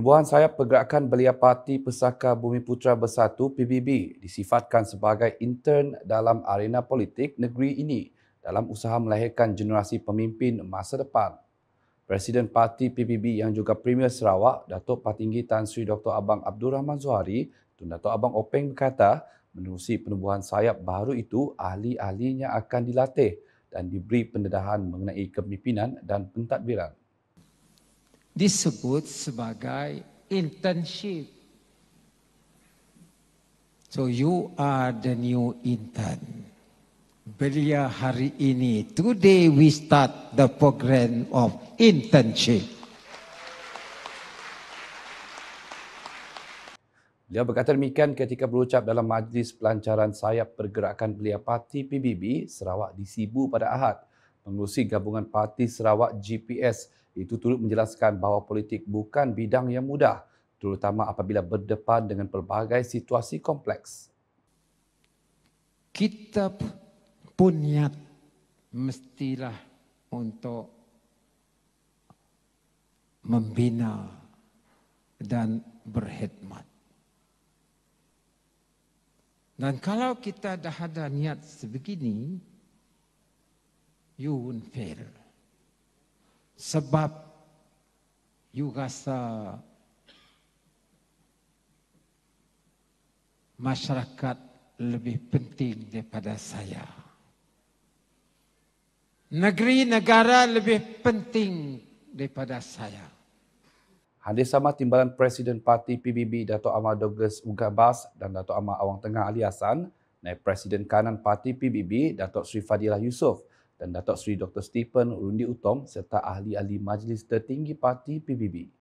Perubahan sayap pergerakan belia parti Pesaka Bumi Putra Bersatu PBB disifatkan sebagai intern dalam arena politik negeri ini dalam usaha melahirkan generasi pemimpin masa depan. Presiden parti PBB yang juga Premier Sarawak, Datuk Patinggi Tan Sri Dr. Abang Abdul Rahman Zuhari, Tun Datuk Abang Openg berkata, menerusi penubuhan sayap baru itu, ahli-ahlinya akan dilatih dan diberi pendedahan mengenai kepimpinan dan pentadbiran disebut sebagai internship. So you are the new intern. Belia hari ini, today we start the program of internship. Beliau berkata demikian ketika berucap dalam majlis pelancaran sayap pergerakan belia parti PBB Sarawak di Sibu pada Ahad. Pengurusi Gabungan Parti Sarawak GPS itu turut menjelaskan bahawa politik bukan bidang yang mudah terutama apabila berdepan dengan pelbagai situasi kompleks. Kita pun niat mestilah untuk membina dan berkhidmat. Dan kalau kita dah ada niat sebegini, you won't fail. Sebab you rasa masyarakat lebih penting daripada saya. Negeri negara lebih penting daripada saya. Hadir sama timbalan Presiden Parti PBB Datuk Amar Dogus Ugabas dan Datuk Amar Awang Tengah aliasan, naik Presiden Kanan Parti PBB Datuk Sri Fadilah Yusof dan Datuk Seri Dr. Stephen Rundi Utong serta ahli-ahli majlis tertinggi parti PBB.